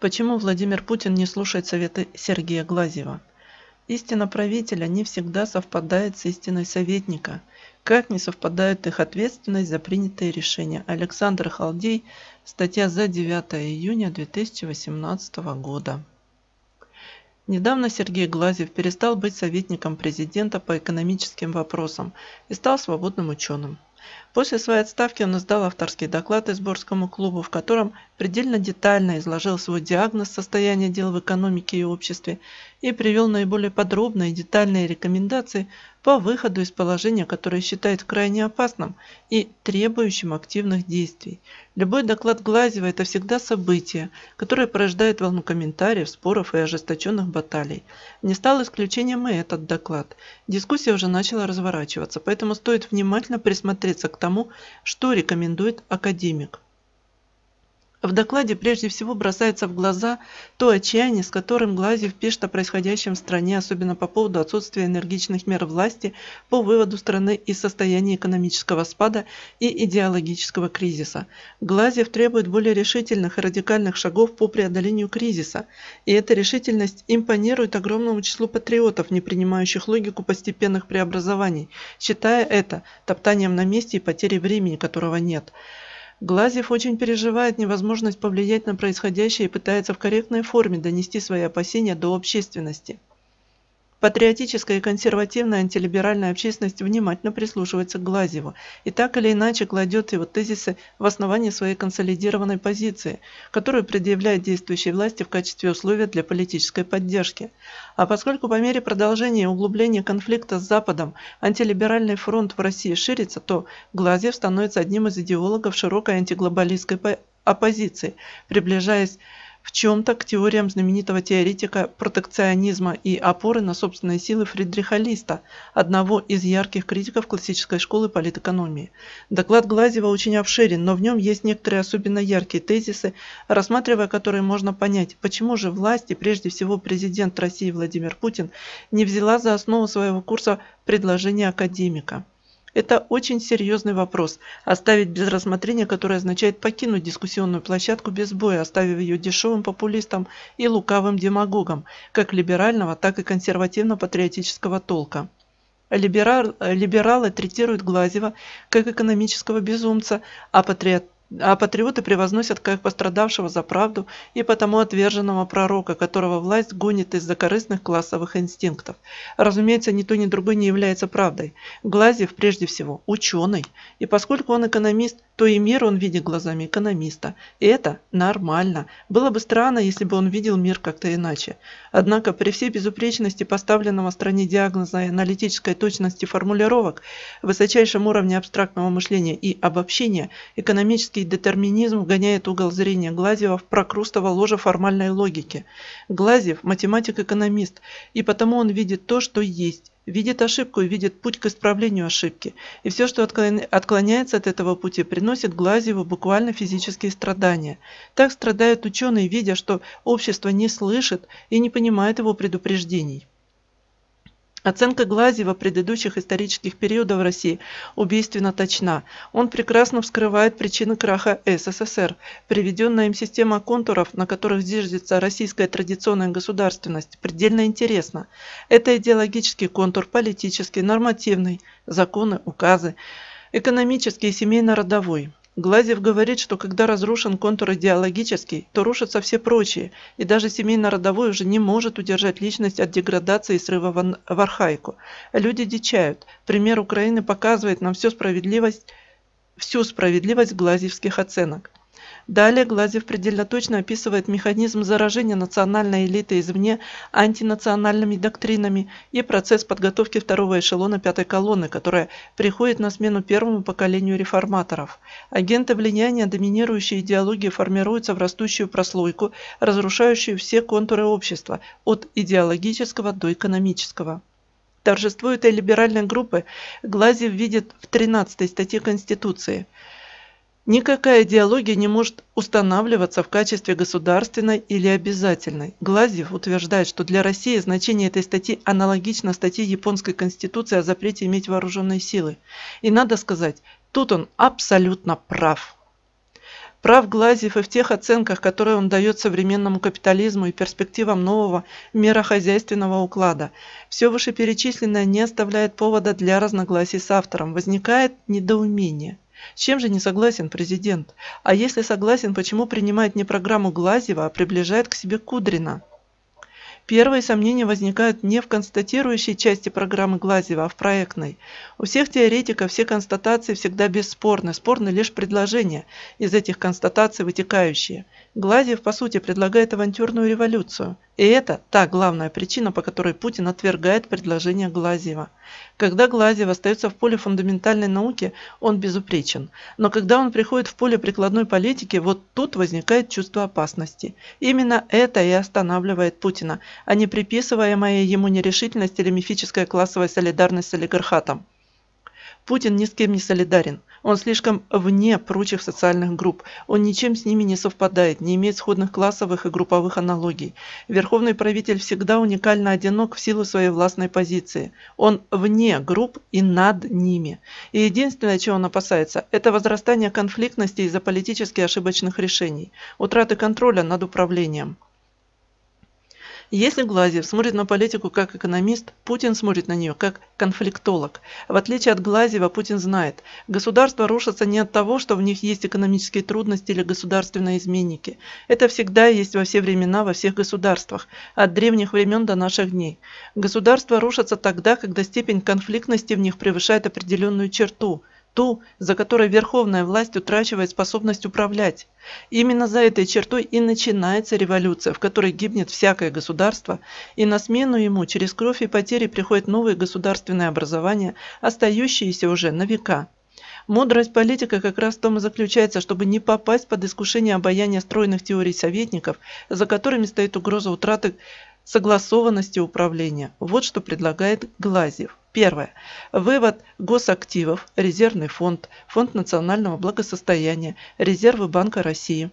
Почему Владимир Путин не слушает советы Сергея Глазева? Истина правителя не всегда совпадает с истиной советника, как не совпадает их ответственность за принятые решения. Александр Халдей, статья за 9 июня 2018 года. Недавно Сергей Глазев перестал быть советником президента по экономическим вопросам и стал свободным ученым. После своей отставки он издал авторский доклад Изборскому клубу, в котором предельно детально изложил свой диагноз состояния дел в экономике и обществе и привел наиболее подробные и детальные рекомендации по выходу из положения, которое считает крайне опасным и требующим активных действий. Любой доклад Глазева – это всегда событие, которое порождает волну комментариев, споров и ожесточенных баталий. Не стал исключением и этот доклад. Дискуссия уже начала разворачиваться, поэтому стоит внимательно присмотреться к тому, что рекомендует академик. В докладе прежде всего бросается в глаза то отчаяние, с которым Глазьев пишет о происходящем в стране, особенно по поводу отсутствия энергичных мер власти по выводу страны из состояния экономического спада и идеологического кризиса. Глазьев требует более решительных и радикальных шагов по преодолению кризиса, и эта решительность импонирует огромному числу патриотов, не принимающих логику постепенных преобразований, считая это топтанием на месте и потерей времени, которого нет. Глазьев очень переживает невозможность повлиять на происходящее и пытается в корректной форме донести свои опасения до общественности. Патриотическая и консервативная антилиберальная общественность внимательно прислушивается к Глазьеву и так или иначе кладет его тезисы в основании своей консолидированной позиции, которую предъявляет действующей власти в качестве условия для политической поддержки. А поскольку по мере продолжения и углубления конфликта с Западом антилиберальный фронт в России ширится, то Глазьев становится одним из идеологов широкой антиглобалистской оппозиции, приближаясь в чем-то к теориям знаменитого теоретика протекционизма и опоры на собственные силы Фридриха Листа, одного из ярких критиков классической школы политэкономии. Доклад Глазева очень обширен, но в нем есть некоторые особенно яркие тезисы, рассматривая которые можно понять, почему же власть и, прежде всего президент России Владимир Путин, не взяла за основу своего курса предложение академика. Это очень серьезный вопрос, оставить без рассмотрения, который означает покинуть дискуссионную площадку без боя, оставив ее дешевым популистам и лукавым демагогам, как либерального, так и консервативно-патриотического толка. Либерал, либералы третируют Глазева как экономического безумца, а патриот а патриоты превозносят как пострадавшего за правду и потому отверженного пророка, которого власть гонит из-за корыстных классовых инстинктов. Разумеется, ни то, ни другое не является правдой. Глазьев, прежде всего, ученый, и поскольку он экономист, то и мир он видит глазами экономиста. И это нормально. Было бы странно, если бы он видел мир как-то иначе. Однако при всей безупречности поставленного стране диагноза и аналитической точности формулировок, высочайшем уровне абстрактного мышления и обобщения, экономический логический детерминизм вгоняет угол зрения Глазьева в прокрустово ложе формальной логики. Глазьев – математик-экономист, и потому он видит то, что есть, видит ошибку и видит путь к исправлению ошибки. И все, что отклоняется от этого пути, приносит Глазьеву буквально физические страдания. Так страдают ученые, видя, что общество не слышит и не понимает его предупреждений. Оценка Глазьева предыдущих исторических периодов России убийственно точна. Он прекрасно вскрывает причины краха СССР, приведенная им система контуров, на которых зиждется российская традиционная государственность, предельно интересна. Это идеологический контур, политический, нормативный, законы, указы, экономический и семейно-родовой. Глазьев говорит, что когда разрушен контур идеологический, то рушатся все прочие, и даже семейно-родовой уже не может удержать личность от деградации и срыва в архаику. Люди дичают. Пример Украины показывает нам всю справедливость, всю справедливость глазьевских оценок. Далее Глазев предельно точно описывает механизм заражения национальной элиты извне антинациональными доктринами и процесс подготовки второго эшелона пятой колонны, которая приходит на смену первому поколению реформаторов. Агенты влияния доминирующей идеологии формируются в растущую прослойку, разрушающую все контуры общества, от идеологического до экономического. Торжество этой либеральной группы Глазев видит в 13 статье Конституции – Никакая идеология не может устанавливаться в качестве государственной или обязательной. Глазьев утверждает, что для России значение этой статьи аналогично статье Японской Конституции о запрете иметь вооруженные силы. И надо сказать, тут он абсолютно прав. Прав Глазьев и в тех оценках, которые он дает современному капитализму и перспективам нового мирохозяйственного уклада. Все вышеперечисленное не оставляет повода для разногласий с автором. Возникает недоумение – с чем же не согласен президент? А если согласен, почему принимает не программу Глазева, а приближает к себе Кудрина? Первые сомнения возникают не в констатирующей части программы Глазева, а в проектной. У всех теоретиков все констатации всегда бесспорны, спорны лишь предложения, из этих констатаций вытекающие. Глазьев, по сути, предлагает авантюрную революцию, и это та главная причина, по которой Путин отвергает предложение Глазьева. Когда Глазьев остается в поле фундаментальной науки, он безупречен, но когда он приходит в поле прикладной политики, вот тут возникает чувство опасности. Именно это и останавливает Путина, а не приписываемая ему нерешительность или мифическая классовая солидарность с олигархатом. Путин ни с кем не солидарен. Он слишком вне прочих социальных групп. Он ничем с ними не совпадает, не имеет сходных классовых и групповых аналогий. Верховный правитель всегда уникально одинок в силу своей властной позиции. Он вне групп и над ними. И единственное, чего он опасается, это возрастание конфликтности из-за политически ошибочных решений, утраты контроля над управлением. Если Глазьев смотрит на политику как экономист, Путин смотрит на нее как конфликтолог. В отличие от Глазьева, Путин знает, государства рушатся не от того, что в них есть экономические трудности или государственные изменники. Это всегда есть во все времена, во всех государствах, от древних времен до наших дней. Государства рушатся тогда, когда степень конфликтности в них превышает определенную черту, ту, за которой верховная власть утрачивает способность управлять. Именно за этой чертой и начинается революция, в которой гибнет всякое государство, и на смену ему через кровь и потери приходят новые государственные образования, остающиеся уже на века. Мудрость политика как раз в том и заключается, чтобы не попасть под искушение обаяния стройных теорий советников, за которыми стоит угроза утраты согласованности управления. Вот что предлагает Глазьев. Первое. Вывод госактивов, резервный фонд, фонд национального благосостояния, резервы Банка России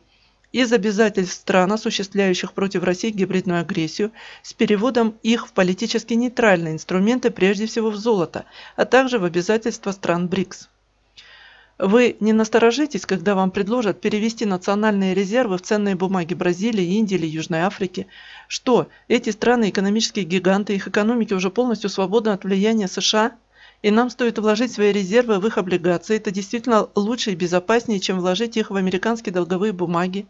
из обязательств стран, осуществляющих против России гибридную агрессию, с переводом их в политически нейтральные инструменты, прежде всего в золото, а также в обязательства стран БРИКС. Вы не насторожитесь, когда вам предложат перевести национальные резервы в ценные бумаги Бразилии, Индии или Южной Африки. Что, эти страны экономические гиганты, их экономики уже полностью свободны от влияния США? И нам стоит вложить свои резервы в их облигации. Это действительно лучше и безопаснее, чем вложить их в американские долговые бумаги.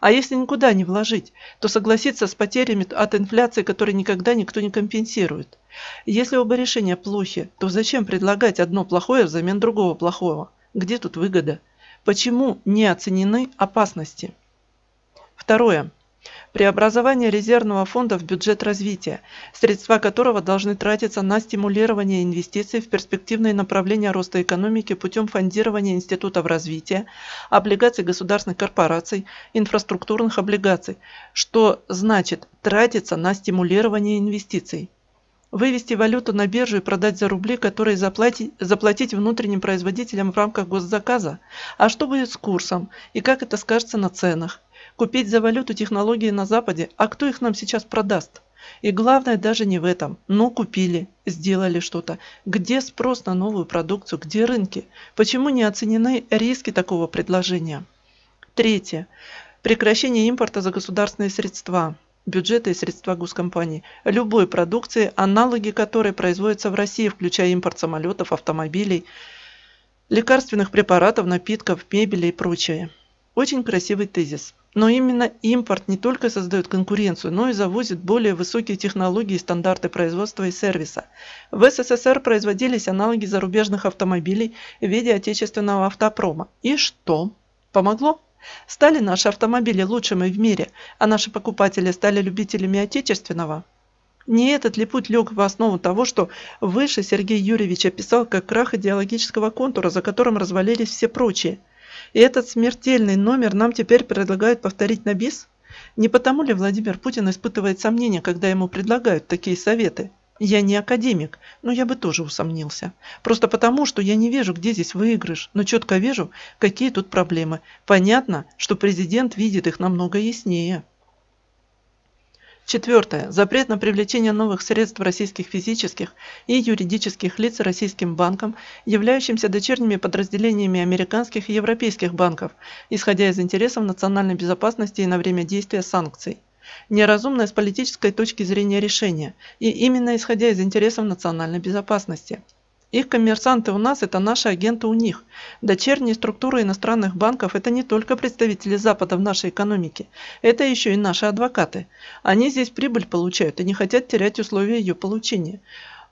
А если никуда не вложить, то согласиться с потерями от инфляции, которые никогда никто не компенсирует. Если оба решения плохи, то зачем предлагать одно плохое взамен другого плохого? Где тут выгода? Почему не оценены опасности? Второе. Преобразование резервного фонда в бюджет развития, средства которого должны тратиться на стимулирование инвестиций в перспективные направления роста экономики путем фондирования институтов развития, облигаций государственных корпораций, инфраструктурных облигаций, что значит тратиться на стимулирование инвестиций вывести валюту на биржу и продать за рубли, которые заплатить, заплатить внутренним производителям в рамках госзаказа? А что будет с курсом и как это скажется на ценах? Купить за валюту технологии на Западе, а кто их нам сейчас продаст? И главное даже не в этом. но ну, купили, сделали что-то. Где спрос на новую продукцию, где рынки? Почему не оценены риски такого предложения? Третье. Прекращение импорта за государственные средства бюджета и средства госкомпаний, любой продукции, аналоги которой производятся в России, включая импорт самолетов, автомобилей, лекарственных препаратов, напитков, мебели и прочее. Очень красивый тезис. Но именно импорт не только создает конкуренцию, но и завозит более высокие технологии и стандарты производства и сервиса. В СССР производились аналоги зарубежных автомобилей в виде отечественного автопрома. И что? Помогло? Стали наши автомобили лучшими в мире, а наши покупатели стали любителями отечественного? Не этот ли путь лег в основу того, что выше Сергей Юрьевич описал как крах идеологического контура, за которым развалились все прочие? И этот смертельный номер нам теперь предлагают повторить на бис? Не потому ли Владимир Путин испытывает сомнения, когда ему предлагают такие советы? Я не академик, но я бы тоже усомнился. Просто потому, что я не вижу, где здесь выигрыш, но четко вижу, какие тут проблемы. Понятно, что президент видит их намного яснее. Четвертое. Запрет на привлечение новых средств российских физических и юридических лиц российским банкам, являющимся дочерними подразделениями американских и европейских банков, исходя из интересов национальной безопасности и на время действия санкций неразумное с политической точки зрения решение, и именно исходя из интересов национальной безопасности. Их коммерсанты у нас – это наши агенты у них. Дочерние структуры иностранных банков – это не только представители Запада в нашей экономике, это еще и наши адвокаты. Они здесь прибыль получают и не хотят терять условия ее получения.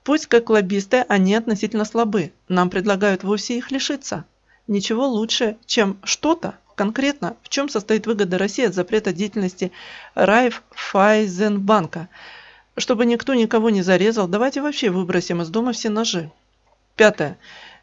Пусть как лоббисты они относительно слабы, нам предлагают вовсе их лишиться. Ничего лучше, чем что-то, Конкретно, в чем состоит выгода России от запрета деятельности Райффайзенбанка? Чтобы никто никого не зарезал, давайте вообще выбросим из дома все ножи. Пятое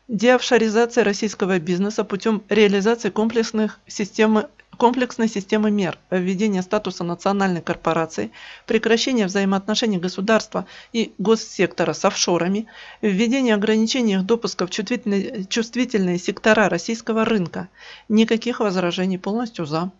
деофшоризация российского бизнеса путем реализации комплексных системы, комплексной системы мер, введения статуса национальной корпорации, прекращения взаимоотношений государства и госсектора с офшорами, введение ограничений допуска в чувствительные, чувствительные сектора российского рынка. Никаких возражений полностью за.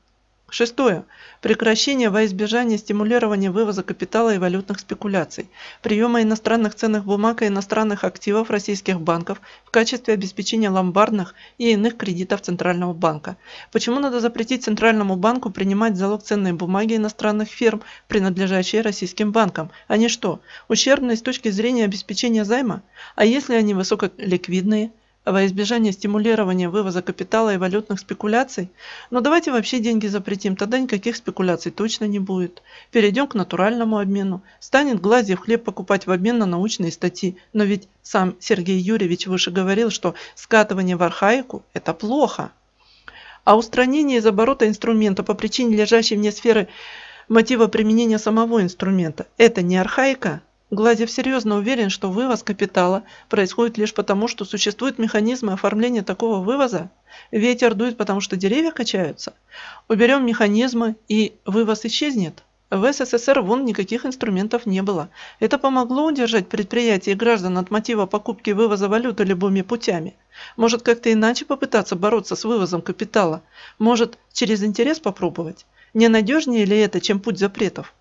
Шестое. Прекращение во избежание стимулирования вывоза капитала и валютных спекуляций, приема иностранных ценных бумаг и иностранных активов российских банков в качестве обеспечения ломбардных и иных кредитов Центрального банка. Почему надо запретить Центральному банку принимать залог ценные бумаги иностранных фирм, принадлежащие российским банкам? Они что, ущербные с точки зрения обеспечения займа? А если они высоколиквидные? во избежание стимулирования вывоза капитала и валютных спекуляций. Но давайте вообще деньги запретим, тогда никаких спекуляций точно не будет. Перейдем к натуральному обмену. Станет Глазьев хлеб покупать в обмен на научные статьи. Но ведь сам Сергей Юрьевич выше говорил, что скатывание в архаику – это плохо. А устранение из оборота инструмента по причине лежащей вне сферы мотива применения самого инструмента – это не архаика? Гладев серьезно уверен, что вывоз капитала происходит лишь потому, что существуют механизмы оформления такого вывоза. Ветер дует, потому что деревья качаются. Уберем механизмы, и вывоз исчезнет. В СССР вон никаких инструментов не было. Это помогло удержать предприятия и граждан от мотива покупки вывоза валюты любыми путями. Может как-то иначе попытаться бороться с вывозом капитала? Может через интерес попробовать? Не надежнее ли это, чем путь запретов?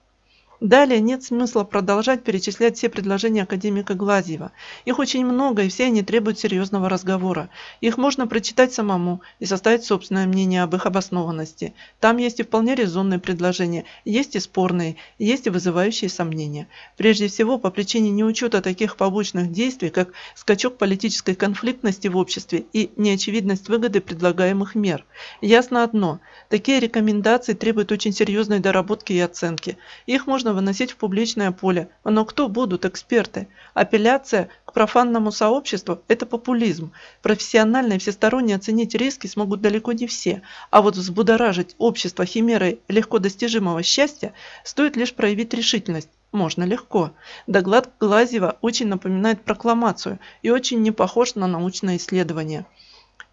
Далее нет смысла продолжать перечислять все предложения академика Глазьева. Их очень много, и все они требуют серьезного разговора. Их можно прочитать самому и составить собственное мнение об их обоснованности. Там есть и вполне резонные предложения, есть и спорные, есть и вызывающие сомнения. Прежде всего, по причине неучета таких побочных действий, как скачок политической конфликтности в обществе и неочевидность выгоды предлагаемых мер. Ясно одно – такие рекомендации требуют очень серьезной доработки и оценки. Их можно можно выносить в публичное поле. Но кто будут эксперты? Апелляция к профанному сообществу – это популизм. Профессионально и всесторонне оценить риски смогут далеко не все. А вот взбудоражить общество химерой легко достижимого счастья стоит лишь проявить решительность можно легко. Доклад Глазева очень напоминает прокламацию и очень не похож на научное исследование.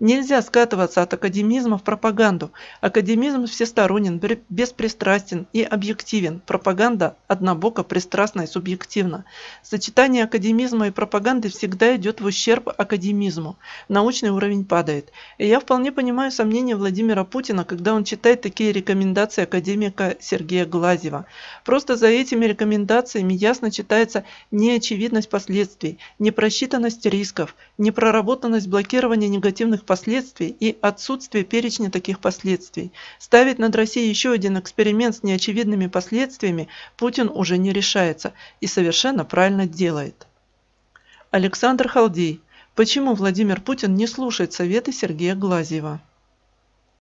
Нельзя скатываться от академизма в пропаганду. Академизм всесторонен, беспристрастен и объективен. Пропаганда однобоко, пристрастна и субъективна. Сочетание академизма и пропаганды всегда идет в ущерб академизму. Научный уровень падает. И я вполне понимаю сомнения Владимира Путина, когда он читает такие рекомендации академика Сергея Глазева. Просто за этими рекомендациями ясно читается неочевидность последствий, непросчитанность рисков, непроработанность блокирования негативных последствий и отсутствие перечня таких последствий. Ставить над Россией еще один эксперимент с неочевидными последствиями Путин уже не решается и совершенно правильно делает. Александр Халдей. Почему Владимир Путин не слушает советы Сергея Глазьева?